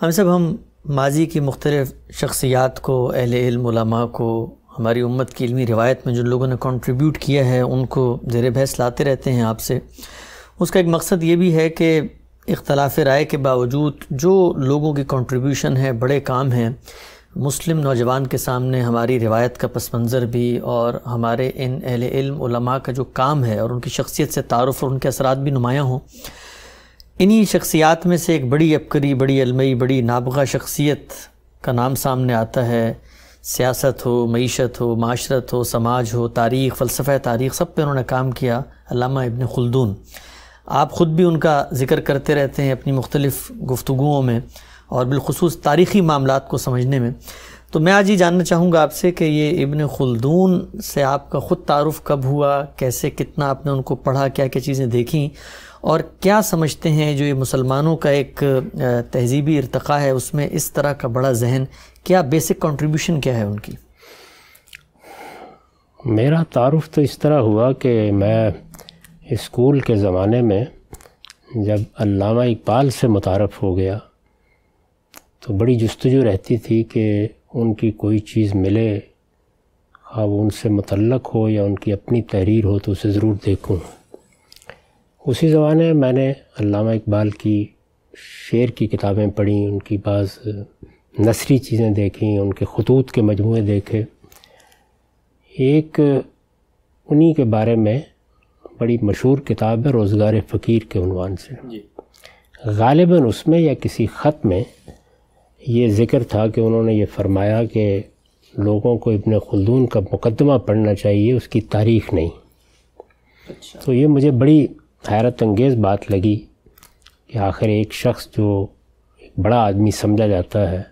हम सब हम माजी की मुख्तलिफ़ शख्सियात को अहल इल्मा को हमारी उम्मत की इलमी रिवायत में जो लोगों ने कंट्रीब्यूट किया है उनको ज़ेर बहस लाते रहते हैं आपसे उसका एक मकसद ये भी है कि इख्तलाफ राय के बावजूद जो लोगों की कंट्रीब्यूशन है बड़े काम हैं मुस्लिम नौजवान के सामने हमारी रिवायत का पस मंज़र भी और हमारे इन अहल इल्मा का जो काम है और उनकी शख्सियत से तारफ़ और उनके असरा भी नुमायाँ हों इन्हीं शख्सियात में से एक बड़ी अपकरी बड़ी अलमई बड़ी नाबगा शख्सियत का नाम सामने आता है सियासत हो मीशत हो माशरत हो समाज हो तारीख़ फ़लसफ़ा तारीख़ सब पे उन्होंने काम किया अलामा इबन खुलदून आप ख़ुद भी उनका ज़िक्र करते रहते हैं अपनी मुख्तलिफ़ गुफ्तुओं में और बिलखसूस तारीख़ी मामला को समझने में तो मैं आज ये जानना चाहूँगा आपसे कि ये इबन खुलदून से आपका ख़ुद तारफ़ कब हुआ कैसे कितना आपने उनको पढ़ा क्या क्या चीज़ें देखी और क्या समझते हैं जो ये मुसलमानों का एक तहजीबी इरतक़ा है उसमें इस तरह का बड़ा जहन क्या बेसिक कंट्रीब्यूशन क्या है उनकी मेरा तारफ़ तो इस तरह हुआ कि मैं स्कूल के ज़माने में जब अलामा इकबाल से मुतारफ़ हो गया तो बड़ी जस्तजू रहती थी कि उनकी कोई चीज़ मिले अब हाँ, उनसे मतलब हो या उनकी अपनी तहरीर हो तो उसे ज़रूर देखूँ उसी ज़माने में मैंने अल्लामा इकबाल की शेर की किताबें पढ़ी उनकी बाज़ नसरी चीज़ें देखी उनके खतूत के मजमू देखे एक उन्हीं के बारे में बड़ी मशहूर किताब है रोज़गार फ़कीर के उनवान से गालिबा उसमें या किसी ख़त में ये ज़िक्र था कि उन्होंने ये फरमाया कि लोगों को इबन खुलदून का मुकदमा पढ़ना चाहिए उसकी तारीख़ नहीं अच्छा। तो ये मुझे बड़ी हैरत अंगेज़ बात लगी कि आखिर एक शख्स जो एक बड़ा आदमी समझा जाता है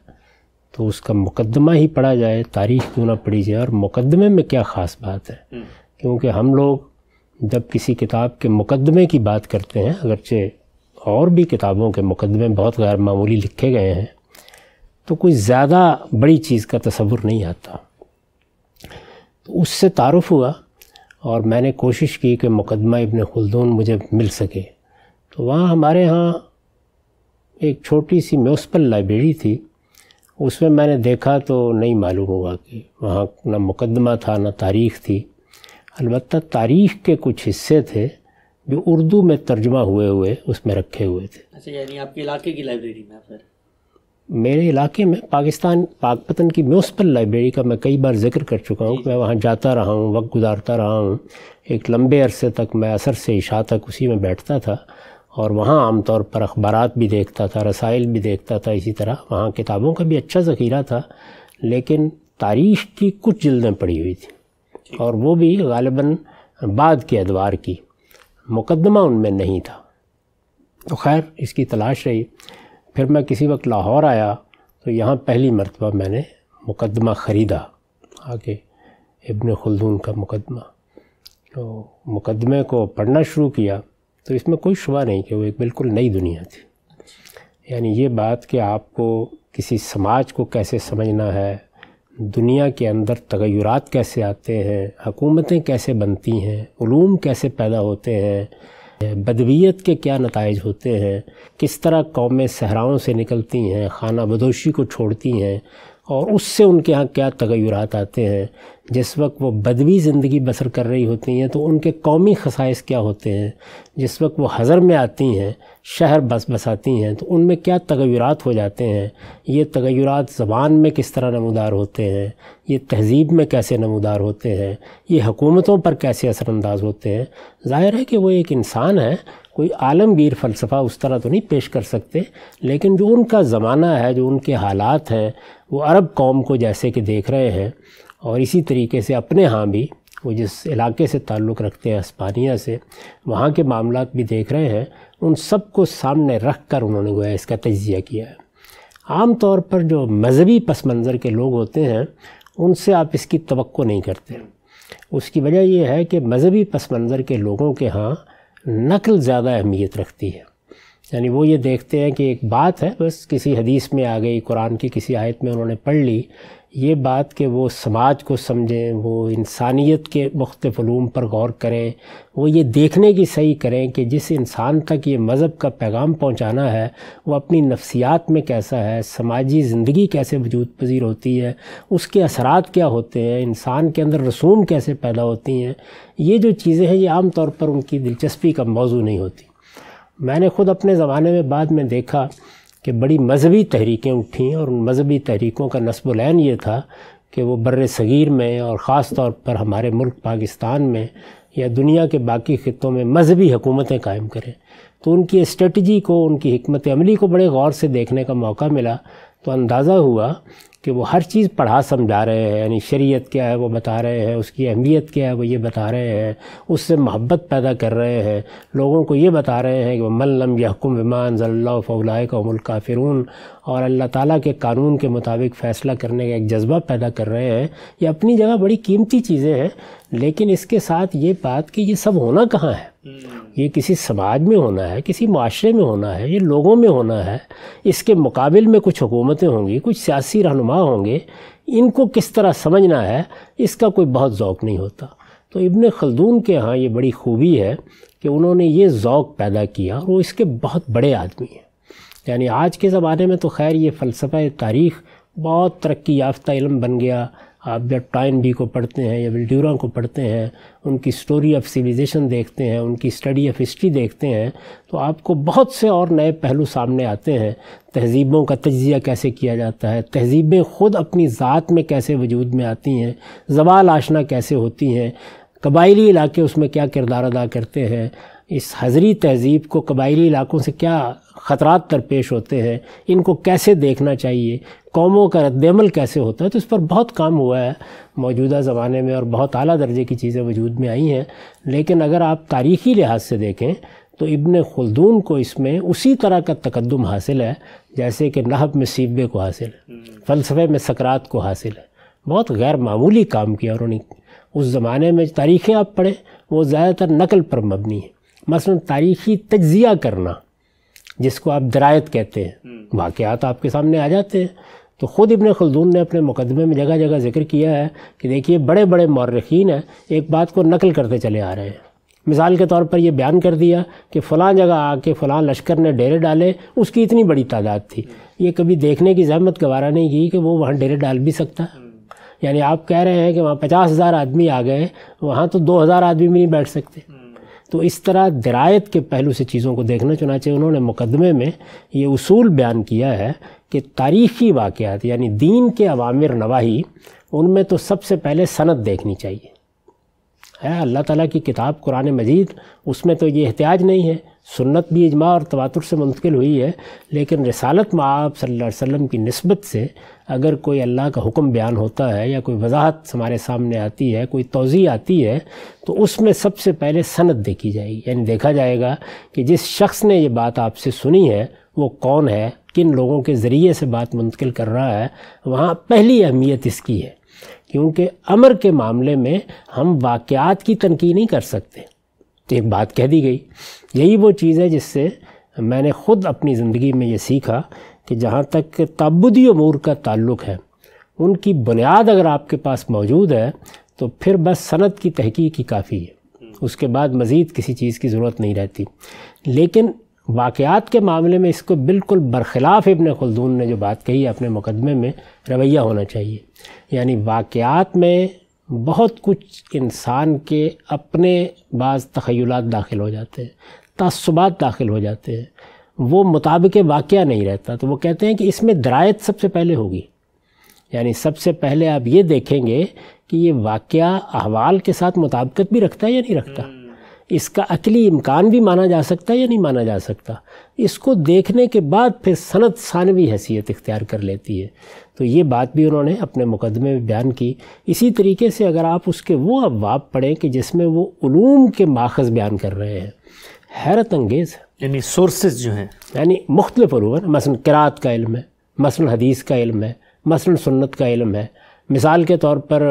तो उसका मुकदमा ही पढ़ा जाए तारीख क्यों ना पढ़ी जाए और मुकदमे में क्या ख़ास बात है हम्म। क्योंकि हम लोग जब किसी किताब के मुकदमे की बात करते हैं अगरचे और भी किताबों के मुकदमे बहुत गैर मामूली लिखे गए हैं तो कोई ज़्यादा बड़ी चीज़ का तस्वुर नहीं आता तो उससे तारफ़ हुआ और मैंने कोशिश की कि मुकदमा इबन खुलदून मुझे मिल सके तो वहाँ हमारे यहाँ एक छोटी सी म्यूसपल लाइब्रेरी थी उसमें मैंने देखा तो नहीं मालूम हुआ कि वहाँ ना मुकदमा था ना तारीख़ थी अलबत् तारीख़ के कुछ हिस्से थे जो उर्दू में तर्जमा हुए हुए उसमें रखे हुए थे अच्छा यानी आपके इलाके की लाइब्रेरी में फिर मेरे इलाके में पाकिस्तान पाकपतन की म्यूनसिपल लाइब्रेरी का मैं कई बार जिक्र कर चुका हूँ मैं वहाँ जाता रहा हूँ वक्त गुजारता रहा हूँ एक लंबे अरसे तक मैं असर से इशा तक उसी में बैठता था और वहाँ आमतौर पर अखबार भी देखता था रसाइल भी देखता था इसी तरह वहाँ किताबों का भी अच्छा ज़ख़ीरा था लेकिन तारीख की कुछ जल्दें पड़ी हुई थी और वो भी गालिबा बाद के अदवार की मुकदमा उनमें नहीं था तो खैर इसकी तलाश रही फिर मैं किसी वक्त लाहौर आया तो यहाँ पहली मरतबा मैंने मुकदमा ख़रीदा आगे इबन खुलदून का मुकदमा तो मुकदमे को पढ़ना शुरू किया तो इसमें कोई शुबा नहीं कि वो एक बिल्कुल नई दुनिया थी यानी ये बात कि आपको किसी समाज को कैसे समझना है दुनिया के अंदर तगैरत कैसे आते हैं हकूमतें कैसे बनती हैं कैसे पैदा होते हैं बदबीत के क्या नतज होते हैं किस तरह कौमें सहराओं से निकलती हैं खाना बदोशी को छोड़ती हैं और उससे उनके यहाँ क्या तगैरत आते हैं जिस वक्त वो बदवी ज़िंदगी बसर कर रही होती हैं तो उनके कौमी खसाइस क्या होते हैं जिस वक्त वो हज़र में आती हैं शहर बस बसाती हैं तो उनमें क्या तगैरत हो जाते हैं ये तगैरत ज़बान में किस तरह नमदार होते हैं ये तहज़ीब में कैसे नमदार होते हैं ये हकूमतों पर कैसे असरानंदाज होते हैं ज़ाहिर है कि वो एक इंसान है कोई आलमगीर फ़लसफ़ा उस तरह तो नहीं पेश कर सकते लेकिन जो उनका ज़माना है जो उनके हालात हैं वो अरब कौम को जैसे कि देख रहे हैं और इसी तरीके से अपने यहाँ भी वो जिस इलाके से ताल्लुक़ रखते हैं हस्पानिया से वहाँ के मामला भी देख रहे हैं उन सब को सामने रख कर उन्होंने गोया इसका तजिया किया है आम तौर पर जो मजहबी पस मंज़र के लोग होते हैं उनसे आप इसकी तो नहीं करते उसकी वजह यह है कि मजहबी पस मंज़र के लोगों के यहाँ नकल ज़्यादा अहमियत रखती है यानी वो ये देखते हैं कि एक बात है बस किसी हदीस में आ गई कुरान की किसी आयत में उन्होंने पढ़ ली ये बात कि वो समाज को समझें वो इंसानियत के मुख्तलूम पर गौर करें वो ये देखने की सही करें कि जिस इंसान तक ये मज़हब का पैगाम पहुंचाना है वो अपनी नफ्सियात में कैसा है समाजी ज़िंदगी कैसे वजूद पजीर होती है उसके असरात क्या होते हैं इंसान के अंदर रसूम कैसे पैदा होती हैं ये जो चीज़ें हैं ये आम तौर पर उनकी दिलचस्पी का मौजू नहीं होती मैंने खुद अपने ज़माने में बाद में देखा कि बड़ी मजहबी तहरीकें उठी और उन मजहबी तहरीकों का नस्बुलैन ये था कि वो बर सग़ीर में और ख़ास तौर पर हमारे मुल्क पाकिस्तान में या दुनिया के बाकी ख़ितों में मजहबी हुकूमतें कायम करें तो उनकी स्ट्रेटजी को उनकी हमत अमली को बड़े गौर से देखने का मौका मिला तो अंदाज़ा हुआ कि वो हर चीज़ पढ़ा समझा रहे हैं यानी शरीयत क्या है वो बता रहे हैं उसकी अहमियत क्या है वो ये बता रहे हैं उससे मोहब्बत पैदा कर रहे हैं लोगों को ये बता रहे हैं कि वह मल्लम यहकुम विमान ज़ल्ला फ़ौलाए कौमुल काफिरून और अल्लाह ताला के कानून के मुताबिक फ़ैसला करने का एक जज्बा पैदा कर रहे हैं ये अपनी जगह बड़ी कीमती चीज़ें हैं लेकिन इसके साथ ये बात कि ये सब होना कहाँ है हम्म। ये किसी समाज में होना है किसी माशरे में होना है ये लोगों में होना है इसके मुकाबले में कुछ हुकूमतें होंगी कुछ सियासी रहनुमा गवाह होंगे इनको किस तरह समझना है इसका कोई बहुत ओक़ नहीं होता तो इबन खलदून के यहाँ ये बड़ी खूबी है कि उन्होंने ये ओक़ पैदा किया और वो इसके बहुत बड़े आदमी हैं यानी आज के ज़माने में तो खैर ये फ़लसफ़ा तारीख़ बहुत तरक्की याफ्ता इलम बन गया आप जब डी को पढ़ते हैं या विल्ड्यूरा को पढ़ते हैं उनकी स्टोरी ऑफ सिविलाइजेशन देखते हैं उनकी स्टडी ऑफ हिस्ट्री देखते हैं तो आपको बहुत से और नए पहलू सामने आते हैं तहज़ीबों का तजिया कैसे किया जाता है तहज़ीबें ख़ुद अपनी ज़ात में कैसे वजूद में आती हैं जवाल आशना कैसे होती हैं कबायली इलाके उसमें क्या किरदार अदा करते हैं इस हजरी तहज़ीब को कबायली इलाकों से क्या ख़तरा दरपेश होते हैं इनको कैसे देखना चाहिए कौमों का रद्दमल कैसे होता है तो इस पर बहुत काम हुआ है मौजूदा ज़माने में और बहुत अली दर्जे की चीज़ें वजूद में आई हैं लेकिन अगर आप तारीख़ी लिहाज से देखें तो इबन खुलदून को इसमें उसी तरह का तकदम हासिल है जैसे कि नहब में सीबे को हासिल है हम्म। फ़लसफ़े में सकरात को हासिल है बहुत गैर मामूली काम किया उन्होंने उस ज़माने में तारीख़ें आप पढ़ें वो ज़्यादातर नकल पर मबनी है मसलन तारीखी तजिया करना जिसको आप दरायत कहते हैं हम्म। वाक़ आपके सामने आ जाते हैं तो ख़ुद इबन खलदून ने अपने मुकदमे में जगह जगह जिक्र किया है कि देखिए बड़े बड़े मौरखीन हैं एक बात को नकल करते चले आ रहे हैं मिसाल के तौर पर यह बयान कर दिया कि फ़लाँ जगह आके फ़लाँ लश्कर ने डेरे डाले उसकी इतनी बड़ी तादाद थी हम्म। ये कभी देखने की जहमत गवारा नहीं की कि वो वहाँ डेरे डाल भी सकता है हम्म। यानी आप कह रहे हैं कि वहाँ पचास हज़ार आदमी आ गए वहाँ तो दो हज़ार आदमी भी नहीं बैठ सकते तो इस तरह दरायत के पहलू से चीज़ों को देखना चुना चाहिए उन्होंने मुकदमे में ये उसूल बयान किया है कि तारीखी वाक़ात यानी दीन के अवामिर नवाही उनमें तो सबसे पहले सनत देखनी चाहिए है अल्लाह ताला की किताब कुरान मजीद उसमें तो ये एहतियाज नहीं है सुन्नत भी इजमा और तवातुर से मुंतकिल हुई है लेकिन रसालत में आप सल्लल्लाहु अलैहि वसल्लम की नस्बत से अगर कोई अल्लाह का हुक्म बयान होता है या कोई वजाहत हमारे सामने आती है कोई तोज़ी आती है तो उसमें सबसे पहले सनत देखी जाएगी यानी देखा जाएगा कि जिस शख्स ने ये बात आपसे सुनी है वो कौन है किन लोगों के ज़रिए से बात मुंतकिल कर रहा है वहाँ पहली अहमियत इसकी है क्योंकि अमर के मामले में हम वाक़ात की तनकी नहीं कर सकते एक बात कह दी गई यही वो चीज़ है जिससे मैंने ख़ुद अपनी ज़िंदगी में ये सीखा कि जहाँ तक तबुदी अमूर का ताल्लुक़ है उनकी बुनियाद अगर आपके पास मौजूद है तो फिर बस सनत की तहकीक ही काफ़ी है उसके बाद मज़ीद किसी चीज़ की ज़रूरत नहीं रहती लेकिन वाक़ात के मामले में इसको बिल्कुल बरखिलाफ़ इबन खुलदून ने जो बात कही अपने मुकदमे में रवैया होना चाहिए यानी वाक़ात में बहुत कुछ इंसान के अपने बाज़ तखयलात दाखिल हो जाते हैं तसुबात दाखिल हो जाते हैं वो मुताबिक वाक़ नहीं रहता तो वो कहते हैं कि इसमें दरायत सबसे पहले होगी यानी सबसे पहले आप ये देखेंगे कि ये वाक़ अहवाल के साथ मुताबकत भी रखता है या नहीं रखता हम्म। इसका अकली इम्कान भी माना जा सकता है या नहीं माना जा सकता इसको देखने के बाद फिर सनत सानवी हैसियत इख्तियार कर लेती है तो ये बात भी उन्होंने अपने मुकदमे में बयान की इसी तरीके से अगर आप उसके वो अफवाब पढ़ें कि जिसमें वो ूम के माखज़ बयान कर रहे हैं हैरत अंगेज़ यानी सोर्सेज जो हैं यानी मुख्तलिफ मसलन किरात का इल्म है मसलन हदीस का इल्म है मसलन सुन्नत का इल्म है मिसाल के तौर पर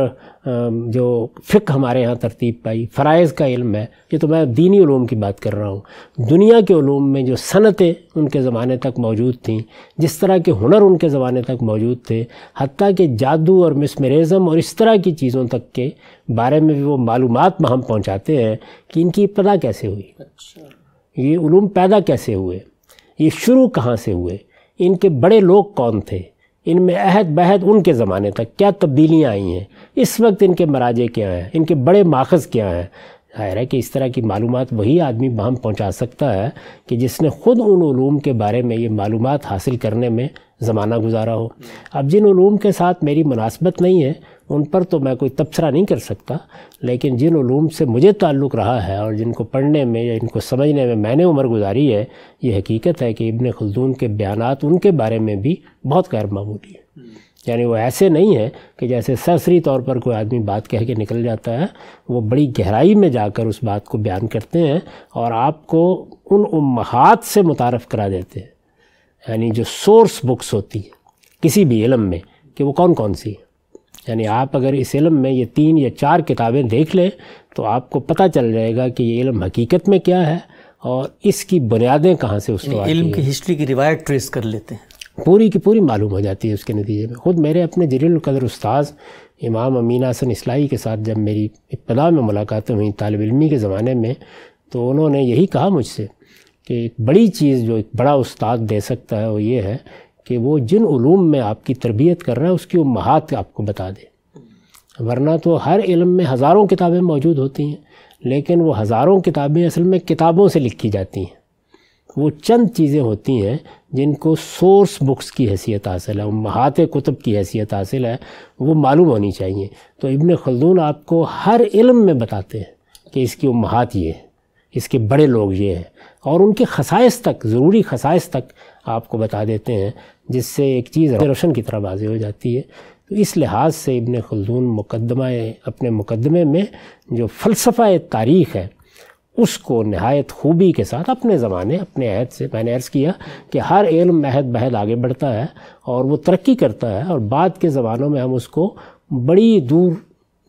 जो फ़िक हमारे यहाँ तरतीब पाई फ़रज़ का इल्म है ये तो मैं दीनी ूम की बात कर रहा हूँ दुनिया के ूम में जो सनतें उनके ज़माने तक मौजूद थीं जिस तरह के हुनर उनके ज़माने तक मौजूद थे हती कि जादू और मिसमरेज़म और इस तरह की चीज़ों तक के बारे में भी वो मालूम हम पहुँचाते हैं कि इनकी इब्तदा कैसे हुई अच्छा। ये ूम पैदा कैसे हुए ये शुरू कहाँ से हुए इनके बड़े लोग कौन थे इनमें अहद बहद उनके ज़माने तक क्या तब्दीलियाँ आई हैं इस वक्त इनके मराजे क्या हैं इनके बड़े माखज़ क्या हैं ज़ाहिर है कि इस तरह की मालूम वही आदमी बहम पहुँचा सकता है कि जिसने ख़ुद उन ूम के बारे में ये मालूम हासिल करने में ज़माना गुजारा हो अब जिन ूम के साथ मेरी मुनासबत नहीं है उन पर तो मैं कोई तबसरा नहीं कर सकता लेकिन जिन ूम से मुझे ताल्लुक़ रहा है और जिनको पढ़ने में या इनको समझने में मैंने उम्र गुजारी है ये हकीकत है कि इबन खलदून के बयान उनके बारे में भी बहुत गैर मामूली है यानी वो ऐसे नहीं है कि जैसे सरसरी तौर पर कोई आदमी बात कह के निकल जाता है वो बड़ी गहराई में जाकर उस बात को बयान करते हैं और आपको उन उम्मात से मुतारफ़ करा देते हैं यानी जो सोर्स बुक्स होती है किसी भी इलम में कि वो कौन कौन सी है यानी आप अगर इस इलम में ये तीन या चार किताबें देख लें तो आपको पता चल जाएगा कि ये इलम हकीकत में क्या है और इसकी बुनियादें कहाँ से उसको इल्म की हिस्ट्री की रिवायत ट्रेस कर लेते हैं पूरी की पूरी मालूम हो जाती है उसके नतीजे में ख़ुद मेरे अपने जलीलकदर उस्ताद इमाम अमीन हसन इसलाई के साथ जब मेरी इब्तदा में मुलाकातें हुई तालब इलमी के ज़माने में तो उन्होंने यही कहा मुझसे कि एक बड़ी चीज़ जो एक बड़ा उस्ताद दे सकता है वो ये है कि वो जिन ूम में आपकी तरबियत कर रहा है उसकी महत आपको बता दे वरना तो हर इलम में हज़ारों किताबें मौजूद होती हैं लेकिन वो हज़ारों किताबें असल में किताबों से लिखी जाती हैं वो चंद चीज़ें होती हैं जिनको सोर्स बुक्स की हैसियत हासिल है महात कुतुब की हैसियत हासिल है वो मालूम होनी चाहिए तो इबन खलदून आपको हर इलम में बताते हैं कि इसकी उम्मत ये है इसके बड़े लोग ये हैं और उनके खसाइस तक ज़रूरी खसाइस तक आपको बता देते हैं जिससे एक चीज़ रोशन की तरह वाजी हो जाती है तो इस लिहाज से इबन खलदून मुकदमा अपने मुकदमे में जो फ़लसफ़ा तारीख़ है उसको नहायत खूबी के साथ अपने ज़माने अपने अहद से मैंने अर्ज़ किया कि हर इल्म अहद बहद आगे बढ़ता है और वो तरक्की करता है और बाद के ज़मानों में हम उसको बड़ी दूर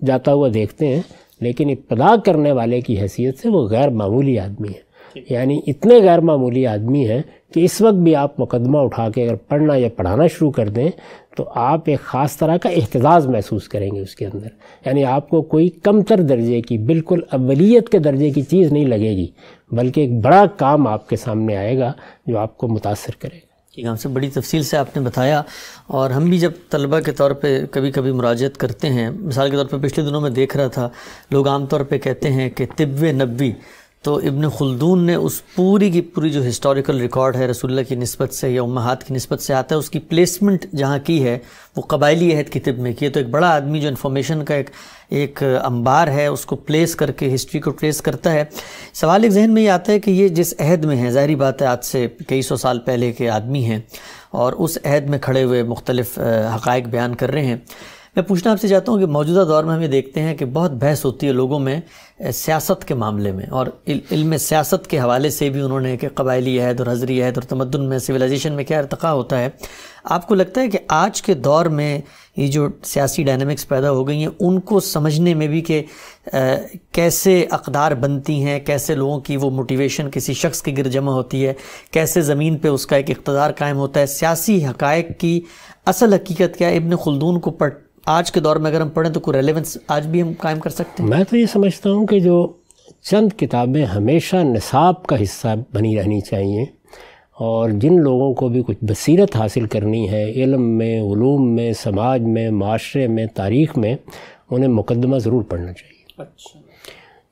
जाता हुआ देखते हैं लेकिन इब्तदा करने वाले की हैसियत से वो गैर मामूली आदमी है यानी इतने गैर मामूली आदमी हैं कि इस वक्त भी आप मुकदमा उठा के अगर पढ़ना या पढ़ाना शुरू कर दें तो आप एक ख़ास तरह का एहतजाज महसूस करेंगे उसके अंदर यानी आपको कोई कमतर दर्जे की बिल्कुल अवलीत के दर्जे की चीज़ नहीं लगेगी बल्कि एक बड़ा काम आपके सामने आएगा जो आपको मुतासर करेगा ठीक हमसे बड़ी तफसील से आपने बताया और हम भी जब तलबा के तौर पे कभी कभी मुराजत करते हैं मिसाल के तौर पे पिछले दिनों में देख रहा था लोग आमतौर पे कहते हैं कि तिब नबी तो इब्न खुलदून ने उस पूरी की पूरी जो हिस्टोरिकल रिकॉर्ड है रसुल्ला की नस्बत से या उम्मात की नस्बत से आता है उसकी प्लेसमेंट जहाँ की है वो कबायली अहद की तिब में की है तो एक बड़ा आदमी जो इन्फॉर्मेशन का एक एक अंबार है उसको प्लेस करके हिस्ट्री को ट्रेस करता है सवाल एक जहन में ये आता है कि ये जिस अहद में है ज़ाहरी बात है आज से कई सौ साल पहले के आदमी हैं और उस अहद में खड़े हुए मुख्तलिफ़ हक़ बयान कर रहे हैं मैं पूछना आपसे चाहता हूँ कि मौजूदा दौर में हम ये देखते हैं कि बहुत बहस होती है लोगों में सियासत के मामले में और इल्म सियासत के हवाले से भी उन्होंने कि कबायली अहद और हजरी अहद और तमदन में सिविलाइजेशन में क्या इरतका होता है आपको लगता है कि आज के दौर में ये जो सियासी डायनमिक्स पैदा हो गई हैं उनको समझने में भी कि कैसे अकदार बनती हैं कैसे लोगों की वो मोटिवेशन किसी शख्स के गिर जमा होती है कैसे ज़मीन पर उसका एक इकतदार कायम होता है सियासी हक़ की असल हकीकत क्या है इबन खुलदून को पढ़ आज के दौर में अगर हम पढ़ें तो कोई रेलेवेंस आज भी हम कायम कर सकते हैं मैं तो ये समझता हूँ कि जो चंद किताबें हमेशा निसाब का हिस्सा बनी रहनी चाहिए और जिन लोगों को भी कुछ बसीरत हासिल करनी है इलम में ूम में समाज में माशरे में तारीख़ में उन्हें मुकदमा ज़रूर पढ़ना चाहिए अच्छा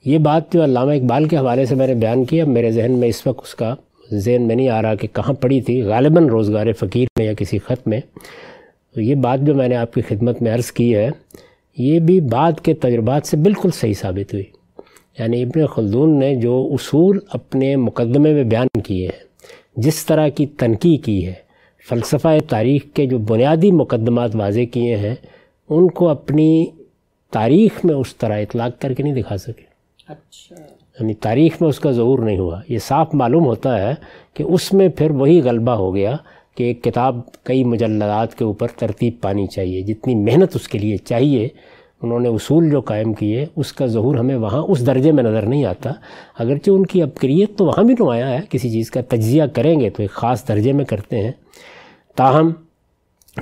ये बात जो अलामा इकबाल के हवाले से मैंने बयान किया मेरे जहन में इस वक्त उसका जहन में नहीं आ रहा कि कहाँ पढ़ी थी गालिबा रोज़गार फ़कीर में या किसी ख़त में तो ये बात जो मैंने आपकी खिदमत में अर्ज़ की है ये भी बाद के तजुर्बात से बिल्कुल सही साबित हुई यानी इबन खलदून ने जो असूल अपने मुकदमे में बयान किए हैं जिस तरह की तनकी की है फ़लसफ़ा तारीख़ के जो बुनियादी मुकदमात वाजे किए हैं उनको अपनी तारीख़ में उस तरह इतलाक़ करके नहीं दिखा सके अच्छा यानी तारीख़ में उसका ज़हूर नहीं हुआ ये साफ मालूम होता है कि उसमें फिर वही गलबा हो गया कि एक किताब कई मजलदात के ऊपर तरतीब पानी चाहिए जितनी मेहनत उसके लिए चाहिए उन्होंने उसूल जो कायम किए उसका ज़हूर हमें वहाँ उस दर्जे में नज़र नहीं आता अगरचे उनकी अपक्रियत तो वहाँ भी नुमाया तो है किसी चीज़ का तजिया करेंगे तो एक ख़ास दर्जे में करते हैं ताहम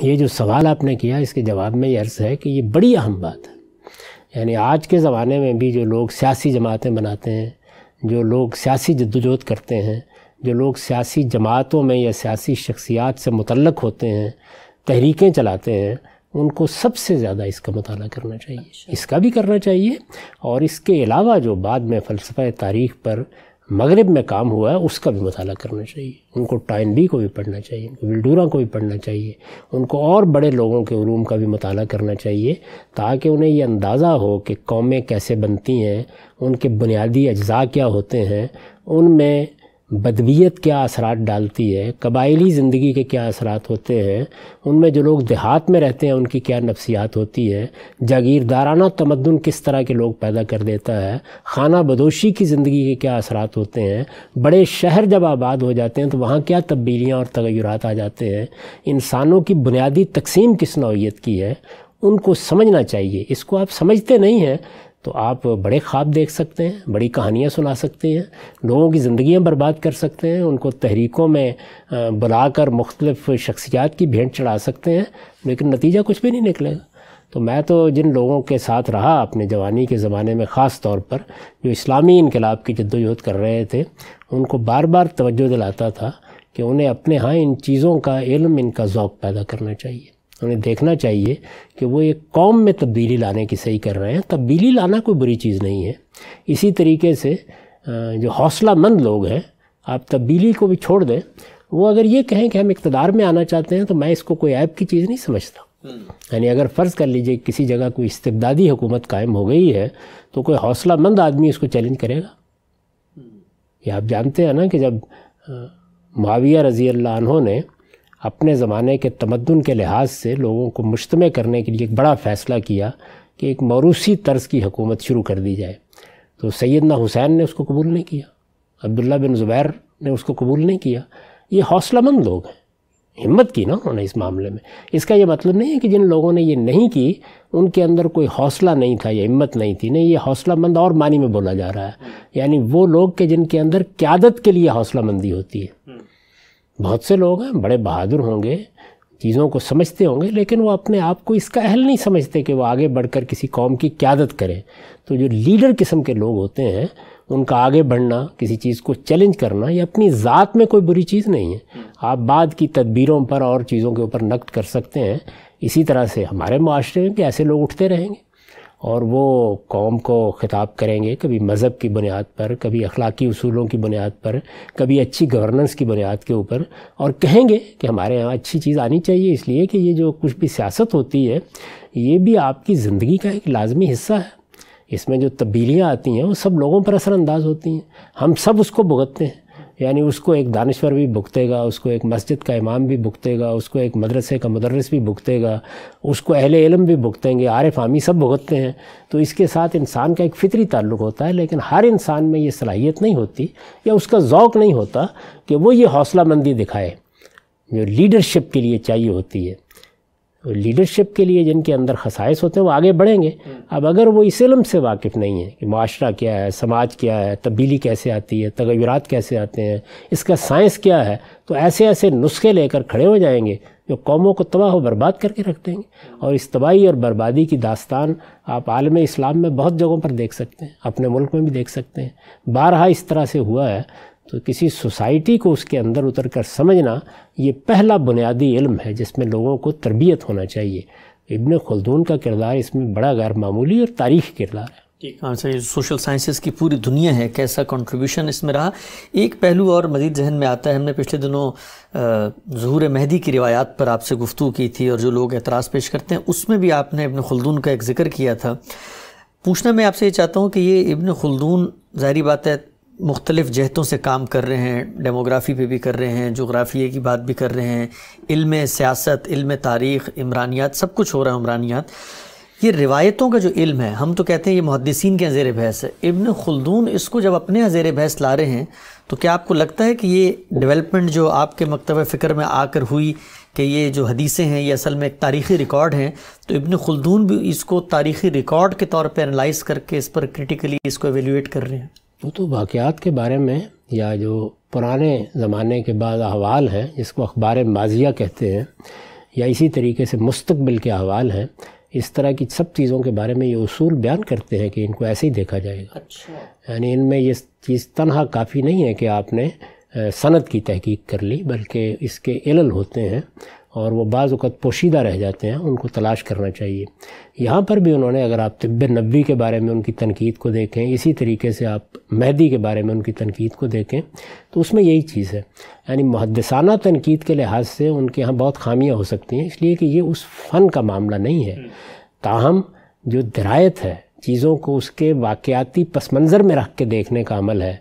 ये जो सवाल आपने किया इसके जवाब में ये अर्ज़ है कि ये बड़ी अहम बात है यानी आज के ज़माने में भी जो लोग सियासी जमातें बनाते हैं जो लोग सियासी जद्दोजहद करते हैं जो लोग सियासी जमातों में या सियासी शख्सियात से मुतलक होते हैं तहरीकें चलाते हैं उनको सबसे ज़्यादा इसका मताल करना चाहिए अच्छा। इसका भी करना चाहिए और इसके अलावा जो बाद में फ़लसफ़ा तारीख पर मगरब में काम हुआ है उसका भी मताल करना चाहिए उनको बी को भी पढ़ना चाहिए उनको विल्डूरा को भी पढ़ना चाहिए उनको और बड़े लोगों के रूम का भी मताल करना चाहिए ताकि उन्हें ये अंदाज़ा हो कि कौमें कैसे बनती हैं उनके बुनियादी अज्जा क्या होते हैं उनमें बदवीत क्या असरात डालती है कबाइली ज़िंदगी के क्या असरात होते हैं उनमें जो लोग देहात में रहते हैं उनकी क्या नफसियात होती है जागीरदाराना तमदन किस तरह के लोग पैदा कर देता है खाना बदोशी की ज़िंदगी के क्या असर होते हैं बड़े शहर जब आबाद हो जाते हैं तो वहाँ क्या तब्दीलियाँ और तगैरत आ जाते हैं इंसानों की बुनियादी तकसीम किस नौीयत की है उनको समझना चाहिए इसको आप समझते नहीं हैं तो आप बड़े ख्वाब देख सकते हैं बड़ी कहानियाँ सुना सकते हैं लोगों की ज़िंदियाँ बर्बाद कर सकते हैं उनको तहरीकों में बुला कर मुख्तलिफ़ शख्सियात की भेंट चढ़ा सकते हैं लेकिन नतीजा कुछ भी नहीं निकलेगा तो मैं तो जिन लोगों के साथ रहा अपने जवानी के ज़माने में ख़ास तौर पर जो इस्लामी इनकलाब की जद्दोजहद कर रहे थे उनको बार बार तवज्जो दिलाता था कि उन्हें अपने यहाँ इन चीज़ों का इल्म इनका ओक़ पैदा करना चाहिए उन्हें देखना चाहिए कि वो एक कौम में तब्दीली लाने की सही कर रहे हैं तब्दीली लाना कोई बुरी चीज़ नहीं है इसी तरीके से जो हौसला मंद लोग हैं आप तब्दीली को भी छोड़ दें वो अगर ये कहें कि हम इकतदार में आना चाहते हैं तो मैं इसको कोई ऐप की चीज़ नहीं समझता हम्म। यानी अगर फ़र्ज़ कर लीजिए किसी जगह कोई इस्तबदादी हुकूमत कायम हो गई है तो कोई हौसला मंद आदमी इसको चैलेंज करेगा हम्म। ये आप जानते हैं ना कि जब माविया रज़ी अल्लाह ने अपने ज़माने के तमदन के लिहाज से लोगों को मुश्तम करने के लिए एक बड़ा फ़ैसला किया कि एक मौरूसी तर्ज की हुकूमत शुरू कर दी जाए तो सैदना हुसैन ने उसको कबूल नहीं किया अब्दुल्ला बिन ज़ुबैर ने उसको कबूल नहीं किया ये हौसलामंद लोग हैं हिम्मत की ना उन्होंने इस मामले में इसका यह मतलब नहीं है कि जिन लोगों ने ये नहीं की उनके अंदर कोई हौसला नहीं था या हिम्मत नहीं थी नहीं ये हौसलामंद और मानी में बोला जा रहा है यानी वो लोग के जिनके अंदर क्यादत के लिए हौसलामंदी होती है बहुत से लोग हैं बड़े बहादुर होंगे चीज़ों को समझते होंगे लेकिन वो अपने आप को इसका अहल नहीं समझते कि वो आगे बढ़कर किसी कौम की क्यादत करें तो जो लीडर किस्म के लोग होते हैं उनका आगे बढ़ना किसी चीज़ को चैलेंज करना ये अपनी ज़ात में कोई बुरी चीज़ नहीं है हम्म। आप बाद की तदबीरों पर और चीज़ों के ऊपर नक्त कर सकते हैं इसी तरह से हमारे माशरे में भी ऐसे लोग उठते रहेंगे और वो कौम को ख़िताब करेंगे कभी मज़हब की बुनियाद पर कभी अखलाकी असूलों की बुनियाद पर कभी अच्छी गवर्नेंस की बुनियाद के ऊपर और कहेंगे कि हमारे यहाँ अच्छी चीज़ आनी चाहिए इसलिए कि ये जो कुछ भी सियासत होती है ये भी आपकी ज़िंदगी का एक लाजमी हिस्सा है इसमें जो तब्दीलियाँ आती हैं वो सब लोगों पर असरानंदाज होती हैं हम सब उसको भुगतते हैं यानी उसको एक दानश्वर भी भुगतेगा उसको एक मस्जिद का इमाम भी भुगतेगा उसको एक मदरसे का मदरस भी भुगतेगा उसको अहल इलम भी भुगतेंगे आरफ आमी सब भुगतते हैं तो इसके साथ इंसान का एक फ़ितरी ताल्लुक़ होता है लेकिन हर इंसान में ये सलाहियत नहीं होती या उसका ौक़ नहीं होता कि वो ये हौसला मंदी दिखाए जो लीडरशिप के लिए चाहिए होती है लीडरशिप के लिए जिनके अंदर खसाइस होते हैं वो आगे बढ़ेंगे हम्म। अब अगर वो इस इलम से वाकिफ़ नहीं है कि माशरा क्या है समाज क्या है तब्दीली कैसे आती है तगैरत कैसे आते हैं इसका साइंस क्या है तो ऐसे ऐसे नुस्खे लेकर खड़े हो जाएंगे जो कौमों को तबाह बर्बाद करके रख देंगे और इस तबाही और बर्बादी की दास्तान आप आलम इस्लाम में बहुत जगहों पर देख सकते हैं अपने मुल्क में भी देख सकते हैं बारहा इस तरह से हुआ है तो किसी सोसाइटी को उसके अंदर उतर कर समझना ये पहला बुनियादी इल्म है जिसमें लोगों को तरबियत होना चाहिए इबन खलदून का किरदार इसमें बड़ा गैर मामूली और तारीख किरदार है हाँ सर सोशल साइंसेस की पूरी दुनिया है कैसा कंट्रीब्यूशन इसमें रहा एक पहलू और मजीद जहन में आता है हमने पिछले दिनों जहूर मेहदी की रिवायात पर आपसे गुफ्तू की थी और जो लोग एतराज़ पेश करते हैं उसमें भी आपने इबन खुलदून का एक जिक्र किया था पूछना मैं आपसे ये चाहता हूँ कि ये इबन खुलदून ज़ाहरी बात है मुख्तलिफ़ जहतों से काम कर रहे हैं डेमोग्राफ़ी पे भी कर रहे हैं जोग्राफिए की बात भी कर रहे हैं इल्म सियासत इल्म तारीख़ इमरानियात सब कुछ हो रहा है उमरानियात ये रिवायतों का जो इल्म है हम तो कहते हैं ये मुहदसिन के जेर बहस है इबन खुलदून इसको जब अपने जेर बहस ला रहे हैं तो क्या आपको लगता है कि ये डेवलपमेंट जो आपके मकतब फ़िक्र में आकर हुई कि ये जो हदीसें हैं ये असल में एक तारीख़ी रिकॉर्ड हैं तो इबन खुलदून भी इसको तारीख़ी रिकॉर्ड के तौर पर एनालाइज करके इस पर क्रिटिकली इसको एवेल्यूट कर रहे हैं वो तो वाक़ात के बारे में या जो पुराने ज़माने के बाद अहवाल हैं जिसको अखबार माजिया कहते हैं या इसी तरीके से मुस्तबिल के अहवाल हैं इस तरह की सब चीज़ों के बारे में ये उसूल बयान करते हैं कि इनको ऐसे ही देखा जाएगा अच्छा यानी इनमें ये चीज़ तनहा काफ़ी नहीं है कि आपने सनत की तहकीक कर ली बल्कि इसके इलल होते हैं और वो बाज़ पोशीदा रह जाते हैं उनको तलाश करना चाहिए यहाँ पर भी उन्होंने अगर आप तिब नबी के बारे में उनकी तनकीद को देखें इसी तरीके से आप मेहदी के बारे में उनकी तनकीद को देखें तो उसमें यही चीज़ है यानी मुहदसाना तनकीद के लिहाज से उनके यहाँ बहुत खामियाँ हो सकती हैं इसलिए कि ये उस फ़न का मामला नहीं है हम्म। ताहम जो दरायत है चीज़ों को उसके वाक़ाती पस मंज़र में रख के देखने का अमल है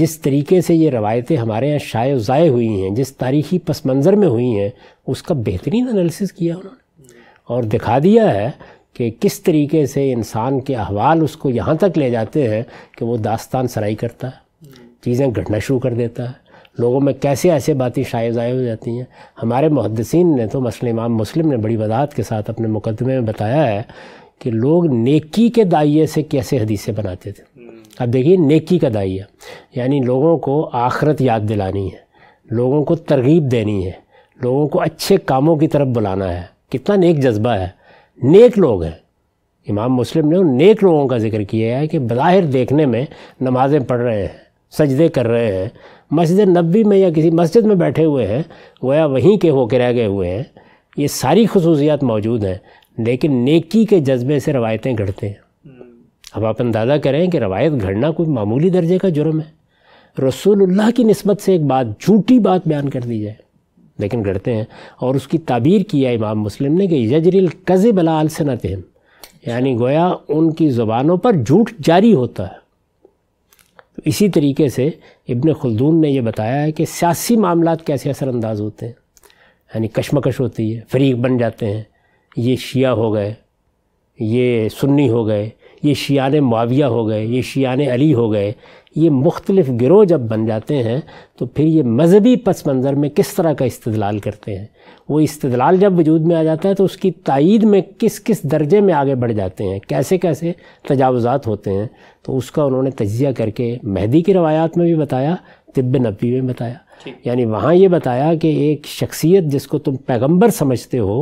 जिस तरीके से ये रवायतें हमारे यहाँ शाय ज़ाय हुई हैं जिस तारीखी पस मंज़र में हुई हैं उसका बेहतरीन एनालिसिस किया उन्होंने और दिखा दिया है कि किस तरीके से इंसान के अहवाल उसको यहाँ तक ले जाते हैं कि वो दास्तान सराई करता है चीज़ें घटना शुरू कर देता है लोगों में कैसे ऐसे बातें शायद ज़ाय हो जाती हैं हमारे मुहदसिन ने तो मसल इमाम मुस्लिम ने बड़ी वजाहत के साथ अपने मुकदमे में बताया है कि लोग नेकी के दाइये से कैसे हदीसें बनाते थे हम्म। अब देखिए नेकी का दाइया यानी लोगों को आखरत याद दिलानी है लोगों को तरगीब देनी है लोगों को अच्छे कामों की तरफ बुलाना है कितना नेक जज्बा है नेक लोग हैं इमाम मुस्लिम ने उन नेक लोगों का जिक्र किया है कि बज़ाहिर देखने में नमाज़ें पढ़ रहे हैं सजदे कर रहे हैं मस्जिद नबी में या किसी मस्जिद में बैठे हुए हैं वह वहीं के होकर रह गए हुए हैं ये सारी खसूसियात मौजूद हैं लेकिन नेकी के जज्बे से रवायतें घटते हैं हम्म। अब आप अंदाज़ा करें कि रवायत घड़ना कोई मामूली दर्जे का जुर्म है रसूलुल्लाह की नस्बत से एक बात झूठी बात बयान कर दी जाए लेकिन घड़ते हैं और उसकी ताबीर किया इमाम मुस्लिम ने कि यजरिल कज़ बलाल से यानी गोया उनकी ज़ुबानों पर झूठ जारी होता है तो इसी तरीके से इबन खुलदून ने यह बताया है कि सियासी मामला कैसे असरानंदाज होते हैं यानी कशमकश होती है फरीक बन जाते हैं ये शिया हो गए ये सुन्नी हो गए ये शियान माविया हो गए ये शियान अली हो गए ये मुख्तलिफ़ गिरोह जब बन जाते हैं तो फिर ये मजहबी पस मंज़र में किस तरह का इस्तलाल करते हैं वो इस्तलाल जब वजूद में आ जाता है तो उसकी तइद में किस किस दर्जे में आगे बढ़ जाते हैं कैसे कैसे तजावज़ात होते हैं तो उसका उन्होंने तजिया करके मेहदी की रवायात में भी बताया तिब नबी में बताया यानी वहाँ ये बताया कि एक शख्सियत जिसको तुम पैगंबर समझते हो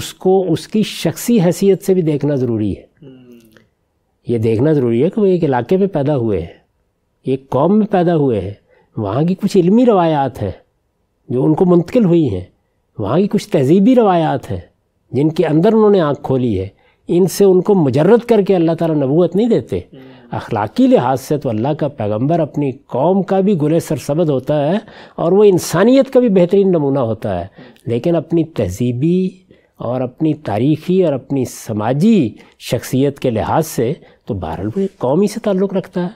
उसको उसकी शख्सी हैसियत से भी देखना ज़रूरी है हम्म। ये देखना ज़रूरी है कि वो एक इलाके में पैदा हुए हैं एक कौम में पैदा हुए हैं वहाँ की कुछ इलमी रवायात हैं जो उनको मुंतकिल हुई हैं वहाँ की कुछ तहजीबी रवायात हैं जिनके अंदर उन्होंने आँख खोली है इनसे उनको मुजरद करके अल्लाह ताला नबूत नहीं देते हम्म। अखलाकी लिहाज से तो अल्लाह का पैगंबर अपनी कौम का भी गुले सरसबद होता है और वो इंसानियत का भी बेहतरीन नमूना होता है लेकिन अपनी तहजीबी और अपनी तारीखी और अपनी समाजी शख्सियत के लिहाज से तो भारत वो कौम ही से ताल्लुक़ रखता है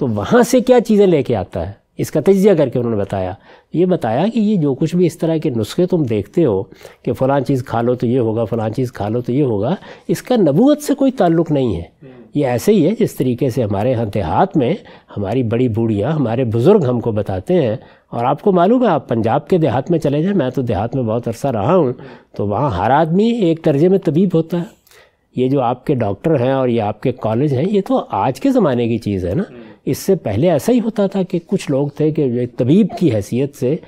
तो वहाँ से क्या चीज़ें लेके आता है इसका तजिया करके उन्होंने बताया ये बताया कि ये जो कुछ भी इस तरह के नुस्खे तुम देखते हो कि फ़लाँ चीज़ खा लो तो ये होगा फ़लाँ चीज़ खा लो तो ये होगा इसका नबूत से कोई ताल्लुक़ नहीं है ये ऐसे ही है जिस तरीके से हमारे यहाँ देहात में हमारी बड़ी बूढ़ियाँ हमारे बुज़ुर्ग हमको बताते हैं और आपको मालूम है आप पंजाब के देहात में चले जाएँ मैं तो देहात में बहुत अरसा रहा हूँ तो वहाँ हर आदमी एक दर्जे में तबीब होता है ये जो आपके डॉक्टर हैं और ये आपके कॉलेज हैं ये तो आज के ज़माने की चीज़ है ना इससे पहले ऐसा ही होता था कि कुछ लोग थे कि तबीब की हैसियत से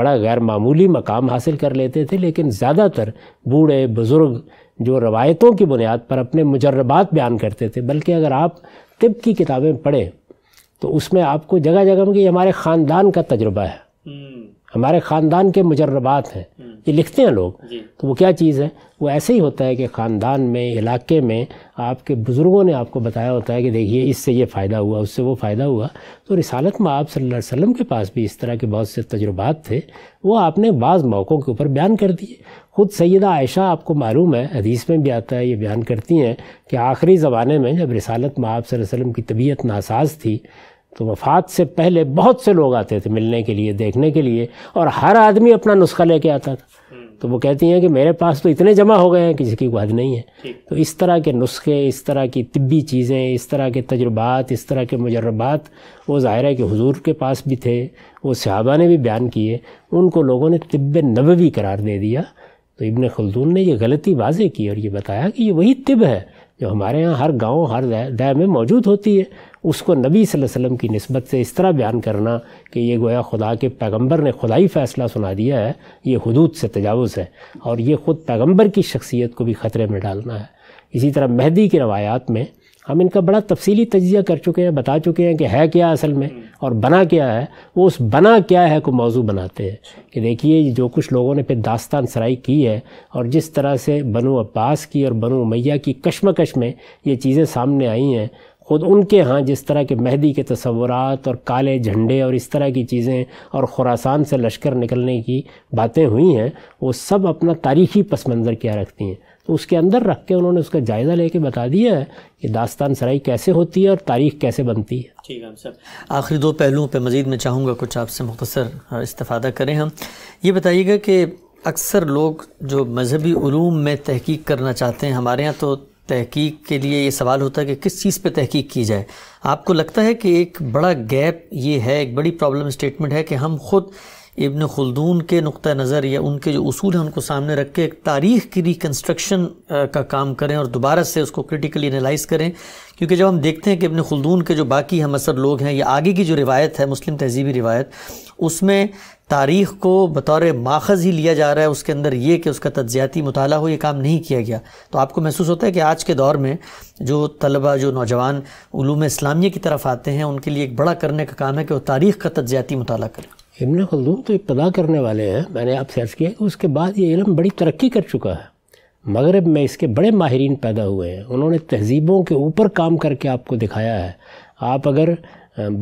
बड़ा गैर मामूली मकाम हासिल कर लेते थे लेकिन ज़्यादातर बूढ़े बुज़ुर्ग जो रवायतों की बुनियाद पर अपने मुजर्रबात बयान करते थे बल्कि अगर आप तिब की किताबें पढ़ें तो उसमें आपको जगह जगह में कि हमारे ख़ानदान का तजुर्बा है हम्म। हमारे ख़ानदान के मुजर्रबात हैं हम्म। ये लिखते हैं लोग तो वो क्या चीज़ है वो ऐसे ही होता है कि ख़ानदान में इलाके में आपके बुज़ुर्गों ने आपको बताया होता है कि देखिए इससे ये फ़ायदा हुआ उससे वो फ़ायदा हुआ तो रिसालत में आप सल्लल्लाहु अलैहि वसल्लम के पास भी इस तरह के बहुत से तजुर्बात थे वो आपने बाज़ मौक़ों के ऊपर बयान कर दिए ख़ुद सैदा आयशा आपको मालूम है हदीस में भी आता है ये बयान करती हैं कि आखिरी ज़माने में जब रिसालत में आप वसल्लम की तबीयत नासाज थी तो वफात से पहले बहुत से लोग आते थे मिलने के लिए देखने के लिए और हर आदमी अपना नुस्खा लेके आता था हम्म। तो वो कहती हैं कि मेरे पास तो इतने जमा हो गए हैं किसी की वाद नहीं है तो इस तरह के नुस्खे इस तरह की तिब्बी चीज़ें इस तरह के तजुर्बात इस तरह के मजरबात वो ज़ाहिर के हजूर हुजूर के पास भी थे वो सहाबा ने भी बयान किए उनको लोगों ने तिब नबवी करार दे दिया तो इबन खलदून ने ये गलती वाजे की और ये बताया कि ये वही तिब है जो हमारे यहाँ हर गांव हर दाय में मौजूद होती है उसको नबी वसल्लम की नस्बत से इस तरह बयान करना कि ये गोया खुदा के पैगंबर ने खुदाई फ़ैसला सुना दिया है ये हदूद से तजावज़ है और ये ख़ुद पैगंबर की शख्सियत को भी ख़तरे में डालना है इसी तरह मेहदी की रवायात में हम इनका बड़ा तफसीली तजिया कर चुके हैं बता चुके हैं कि है क्या असल में और बना क्या है वो उस बना क्या है को मौजू बनाते हैं कि देखिए जो कुछ लोगों ने फिर दास्तान सराई की है और जिस तरह से बनो अब्बास की और बनो मैया की कश्मकश में ये चीज़ें सामने आई हैं ख़ुद उनके यहाँ जिस तरह के मेहदी के तस्वुरात और काले झंडे और इस तरह की चीज़ें और खुरासान से लश्कर निकलने की बातें हुई हैं वो सब अपना तारीखी पस मंज़र क्या रखती हैं तो उसके अंदर रख के उन्होंने उसका जायज़ा लेके बता दिया है कि दास्तान सराई कैसे होती है और तारीख कैसे बनती है ठीक है सर आखिरी दो पहलुओं पर मज़ीद मैं चाहूँगा कुछ आपसे मुख्तर इस्तफा करें हम ये बताइएगा कि अक्सर लोग जो मजहबी ूम में तहकीक करना चाहते हैं हमारे यहाँ तो तहकीक के लिए ये सवाल होता है कि किस चीज़ पे तहकीक की जाए आपको लगता है कि एक बड़ा गैप ये है एक बड़ी प्रॉब्लम स्टेटमेंट है कि हम खुद इबन खुलदून के नुक़ नज़र या उनके जो असूल हैं उनको सामने रख के एक तारीख़ की रिकन्स्ट्रक्शन का काम करें और दोबारा से उसको क्रिटिकली एनालाइज करें क्योंकि जब हम देखते हैं कि इबन खुलदून के जो बाकी हम असर लोग हैं या आगे की जो रिवायत है मुस्लिम तहजीबी रिवायत उसमें तारीख़ को बतौर माखज़ ही लिया जा रहा है उसके अंदर ये कि उसका तजियाती मताल हो ये काम नहीं किया गया तो आपको महसूस होता है कि आज के दौर में जो तलबा जो नौजवान ूम इस्लामिया की तरफ आते हैं उनके लिए एक बड़ा करने का काम है कि वो तारीख़ का तजियाती मताल करें इबन खलदून तो इब्तदा करने वाले हैं मैंने आपसे अर्ज़ किया कि उसके बाद ये इलम बड़ी तरक्की कर चुका है मगरब में इसके बड़े माहरीन पैदा हुए हैं उन्होंने तहज़ीबों के ऊपर काम करके आपको दिखाया है आप अगर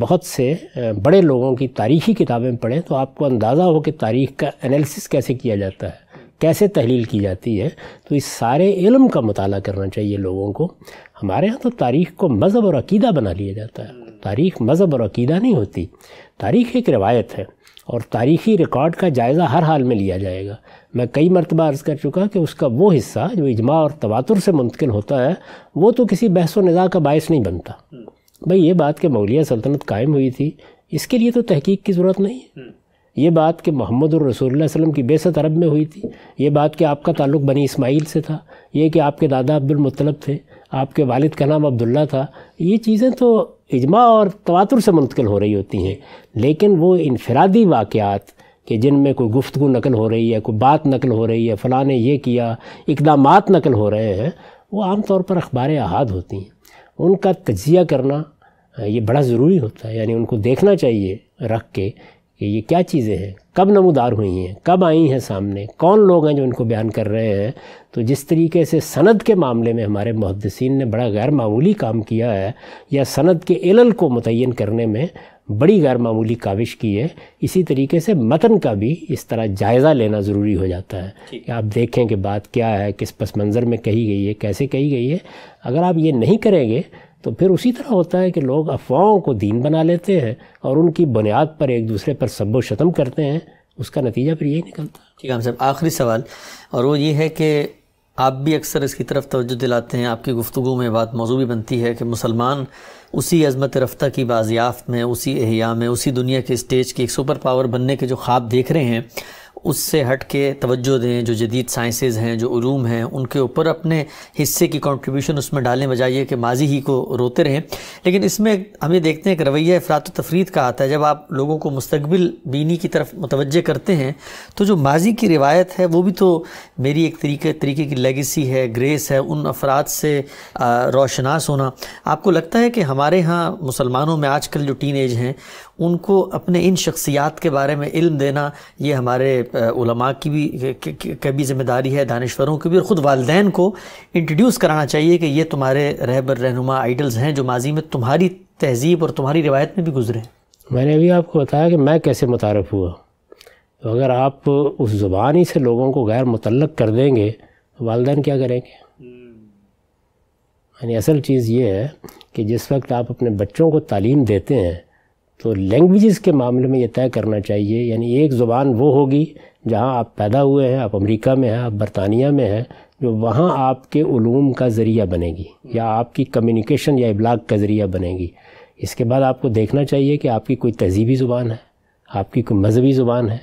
बहुत से बड़े लोगों की तारीखी किताबें पढ़ें तो आपको अंदाज़ा हो कि तारीख का एनालिसिस कैसे किया जाता है कैसे तहलील की जाती है तो इस सारे इलम का मताल करना चाहिए लोगों को हमारे यहाँ तो तारीख़ को मज़हब और अकीदा बना लिया जाता है तारीख़ मज़हब और अकीदा नहीं होती तारीख़ एक रिवायत है और तारीख़ी रिकॉर्ड का जायज़ा हर हाल में लिया जाएगा मैं कई मरतबा अर्ज़ कर चुका कि उसका वो हिस्सा जो इजमा और तवातुर से मुमकिन होता है वो तो किसी बहस नज़ा का बायस नहीं बनता हम्म। भाई ये बात कि मौलिया सल्तनत कायम हुई थी इसके लिए तो तहकीक की ज़रूरत नहीं है हम्म। ये बात कि मोहम्मद और रसोल्ला वसम की बेसत अरब में हुई थी ये बात कि आपका ताल्लुक बनी इसमाइल से था ये कि आपके दादा अब्दुलमतलब थे आपके वालिद का नाम अब्दुल्ला था ये चीज़ें तो इजमा और तवातुर से मुंतकिल हो रही होती हैं लेकिन वो इनफरादी वाक़ात जिन जिनमें कोई गुफ्तु नकल हो रही है कोई बात नकल हो रही है फ़लाँ ने ये किया इकदाम नकल हो रहे हैं वो आम तौर पर अखबार अहाद होती हैं उनका तजिया करना ये बड़ा ज़रूरी होता है यानी उनको देखना चाहिए रख के कि ये क्या चीज़ें हैं कब नमदार हुई हैं कब आई हैं सामने कौन लोग हैं जो इनको बयान कर रहे हैं तो जिस तरीके से सनद के मामले में हमारे मुहदसिन ने बड़ा गैर मामूली काम किया है या सनद के एलल को मुतन करने में बड़ी गैर मामूली काविश की है इसी तरीके से मतन का भी इस तरह जायज़ा लेना ज़रूरी हो जाता है कि आप देखें कि बात क्या है किस पस मंज़र में कही गई है कैसे कही गई है अगर आप ये नहीं करेंगे तो फिर उसी तरह होता है कि लोग अफवाहों को दीन बना लेते हैं और उनकी बुनियाद पर एक दूसरे पर सब्बो शतम करते हैं उसका नतीजा फिर यही निकलता है ठीक है हम साहब आखिरी सवाल और वो ये है कि आप भी अक्सर इसकी तरफ तोज्जो दिलाते हैं आपकी गुफ्तु में बात मौजू भी बनती है कि मुसलमान उसी अज़मत रफ्तार की बाजियाफ्त में उसी अहिया में उसी दुनिया के स्टेज की एक सुपर पावर बनने के जो ख्वाब देख रहे हैं उससे हट के तवज्जो दें जो जदीद साइंसेज़ हैं जो ूम हैं उनके ऊपर अपने हिस्से की कंट्रीब्यूशन उसमें डालें बजाइए कि माजी ही को रोते रहें लेकिन इसमें हमें देखते हैं कि रवैया अफरात तफरीद का आता है जब आप लोगों को मुस्तबिल बीनी की तरफ मुतवजह करते हैं तो जो माजी की रिवायत है वो भी तो मेरी एक तरीके तरीके की लेगेसी है ग्रेस है उन अफराद से रोशनास होना आपको लगता है कि हमारे यहाँ मुसलमानों में आजकल जो टीन एज हैं उनको अपने इन शख्सियात के बारे में इल्म देना ये हमारे उलमा की भी की भी जिम्मेदारी है दानश्वरों की भी और ख़ुद वालदेन को इंट्रोड्यूस कराना चाहिए कि ये तुम्हारे रहबर रहनुमा आइडल्स हैं जो माजी में तुम्हारी तहजीब और तुम्हारी रिवायत में भी गुजरे मैंने अभी आपको बताया कि मैं कैसे मुतारफ़ हुआ तो अगर आप उस ज़ुबान ही से लोगों को गैर मुतलक कर देंगे तो वालदेन क्या करेंगे यानी असल चीज़ ये है कि जिस वक्त आप अपने बच्चों को तालीम देते हैं तो लैंग्वेजेस के मामले में ये तय करना चाहिए यानी एक ज़ुबान वो होगी जहाँ आप पैदा हुए हैं आप अमेरिका में हैं आप बरतानिया में हैं जो वहाँ आपके ूम का ज़रिया बनेगी या आपकी कम्युनिकेशन या इबलाग का ज़रिया बनेगी इसके बाद आपको देखना चाहिए कि आपकी कोई तहजीबी ज़ुबान है आपकी कोई मजहबी ज़ुबान है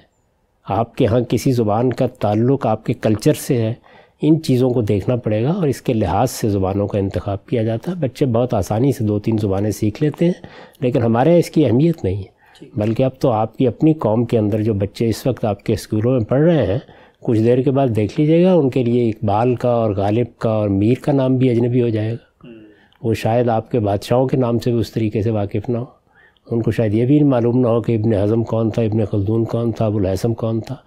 आपके यहाँ किसी ज़ुबान का ताल्लुक़ आपके कल्चर से है इन चीज़ों को देखना पड़ेगा और इसके लिहाज से ज़ुबानों का इंतखब किया जाता है बच्चे बहुत आसानी से दो तीन ज़ुबानें सीख लेते हैं लेकिन हमारे यहाँ इसकी अहमियत नहीं है बल्कि अब तो आपकी अपनी कौम के अंदर जो बच्चे इस वक्त आपके स्कूलों में पढ़ रहे हैं कुछ देर के बाद देख लीजिएगा उनके लिए इकबाल का और गालिब का और मीर का नाम भी अजनबी हो जाएगा हम्म। वो शायद आपके बादशाहों के नाम से भी उस तरीके से वाकिफ़ ना हो उनको शायद ये भी मालूम ना हो कि इबन हज़म कौन था इबन खलदून कौन था अबुलहसम कौन था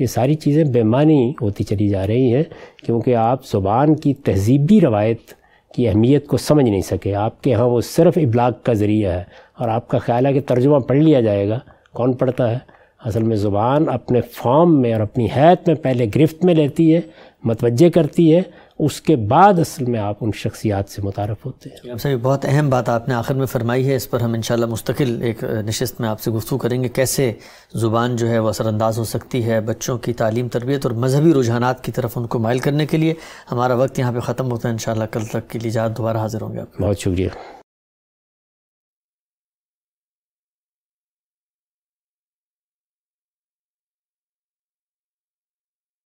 ये सारी चीज़ें बेमानी होती चली जा रही हैं क्योंकि आप ज़ुबान की तहजीबी रवायत की अहमियत को समझ नहीं सके आपके यहाँ वो सिर्फ इबलाग का ज़रिया है और आपका ख्याल है कि तर्जुमा पढ़ लिया जाएगा कौन पढ़ता है असल में ज़ुबान अपने फॉर्म में और अपनी हैत में पहले गिरफ्त में लेती है मतवजह करती है उसके बाद असल में आप उन शख्सियात से मुतारफ़ होते हैं आपसे बहुत अहम बात आपने आखिर में फरमाई है इस पर हम इन मुस्तकिल एक नशस्त में आपसे गुफ्तु करेंगे कैसे ज़ुबान जो है वह असरानंदाज हो सकती है बच्चों की तालीम तरबियत और मजहबी रुझाना की तरफ उनको मायल करने के लिए हमारा वक्त यहाँ पर ख़त्म होता है इन कल तक के लिए दोबारा हाजिर होंगे आप बहुत शुक्रिया